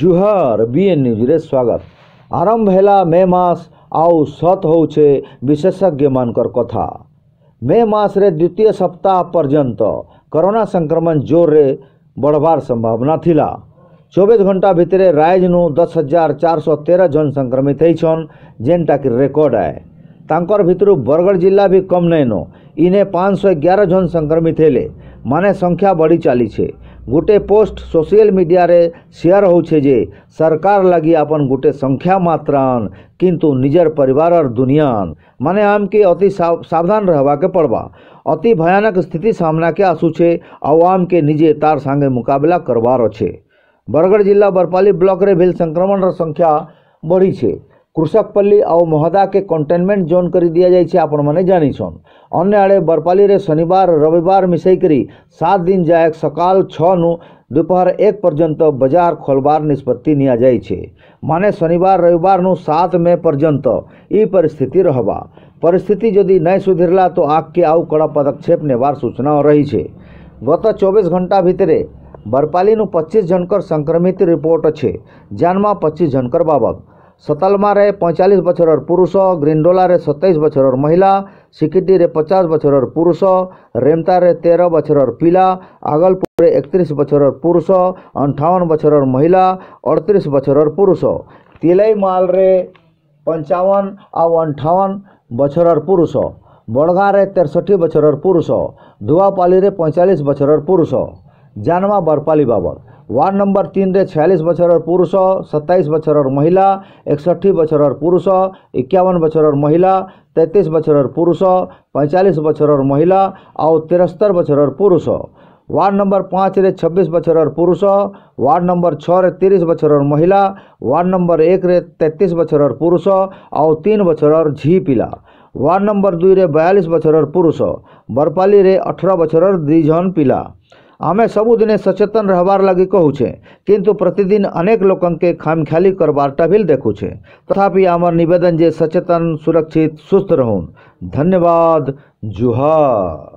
જુહાર BN ન્યૂઝરે સ્વાગત આરંભ હેલા મે માસ આઉ સત હોઉછે વિશેષજ્ઞମାନଙ୍କର କଥା ମେ ମାସରେ ଦ୍ୱିତୀୟ ସପ୍ତାହ ପର୍ଯ୍ୟନ୍ତ କରୋନା ସଂକ୍ରମଣ ଜୋରରେ ବଢ଼ବାର ସମ୍ଭାବନା ଥିଲା ଚବିଶ ଘଣ୍ଟା ଭିତରେ ରାଇଜନୁ ଦଶ ହଜାର ଚାରିଶହ ତେର ଜଣ ସଂକ୍ରମିତ ହେଇଛନ୍ ଯେନ୍ଟାକି ରେକର୍ଡ଼ ଆଏ ତାଙ୍କର ଭିତରୁ ବରଗଡ଼ ଜିଲ୍ଲା ବି କମ୍ ନାଇଁନ ଇନେ ପାଞ୍ଚଶହ ଏଗାର ଜଣ ସଂକ୍ରମିତ ହେଲେ ମାନେ ସଂଖ୍ୟା ବଢ଼ି ଚାଲିଛେ गोटे पोस्ट सोशल मीडिया रे शेयर जे सरकार लगी अपन गोटे संख्या आन किंतु निजर परिवार और दुनियान माने आम के अति सावधान रहवा के पड़वा अति भयानक स्थिति सामना के आसूछे और आम के निजे तार सांगे मुकाबला करवार अच्छे बरगढ़ जिला बरपाली ब्लॉक रे भेल संक्रमण संख्या बढ़ी छे કૃષકપલ્લી આવ મહોદાકે ಕಂಟೈನ್ಮೆಂಟ್ ಜೋನ್ કરી દિયા જાય છે આપણને જાણી છોન અન્ય આડે બરપાલીરે શનિવાર રવિવાર મિસાઈ કરી સાત દિન જાયક સકાલ છ નું દુપહર એક પર્યંત બજાર ખોલવાર નિષ્પત્તિ નિયા જાય છે માને શનિવાર રવિવારનું સાત મે પર્યંત ઈ પરિસ્થિતિ રહેવા પરિસ્થિતિ যদি નહીં સુધરલા તો આગ કે આવ કડા પદક્ષેપ નેવાર સૂચનાઓ રહી છે ગત ચોવીસ ઘંટા ભીતરે બરપાલીનું પચીસ જણકર સંક્રમિત રિપોર્ટ છે જાનમાં પચીસ જણકર બાબત सतालमारे पैँचालिस बछर पुरुष ग्रिन्डोल सत्तै बछर महिला सिकिटी पचास बचरर पुरुष रेमतारे पिला बछर रे एकतिस बचर पुरुष अन्ठाउन बछरर महिला अठतिस बछरर पुरुष तेलैमा पन्चाउन आउ अन्ठाउन बछरर पुरुष बडगर तेसठी बछर पुरुष धुवापली पैँचालिस बचर पुरुष जानमा बर्पाली बाब वार्ड नम्बर तिनले छलिस बछर पुरुष सत्ताइस बछर महिला एकसठी बछर पुरुष एक्काउन बछर महिला तैतिस बछर पुरुष पैँचालिस बछर महिला आउ तेस्तर बछर पुरुष वार्ड नम्बर पाँचले छब्बिस बछर पुरुष वार्ड नम्बर तिरिस बछर महिला वार्ड नम्बर एक्रे तेत्तिस बछर पुरुष आउ तिन बछर झी पिला वार्ड नम्बर दुई र बयाालिस बछर पुरुष बरपालीले अठर बछर दी झन पि આમે સબુ દિને સચેતન રહેવાર લાગી કહું છે કિંતુ પ્રતિદિન અનેક લોકંકે ખામખ્યાલી કરવાર ટભીલ દેખું છે તથાપિ આમર નિવેદન જે સચેતન સુરક્ષિત સુસ્થ રહું ધન્યવાદ જુહાર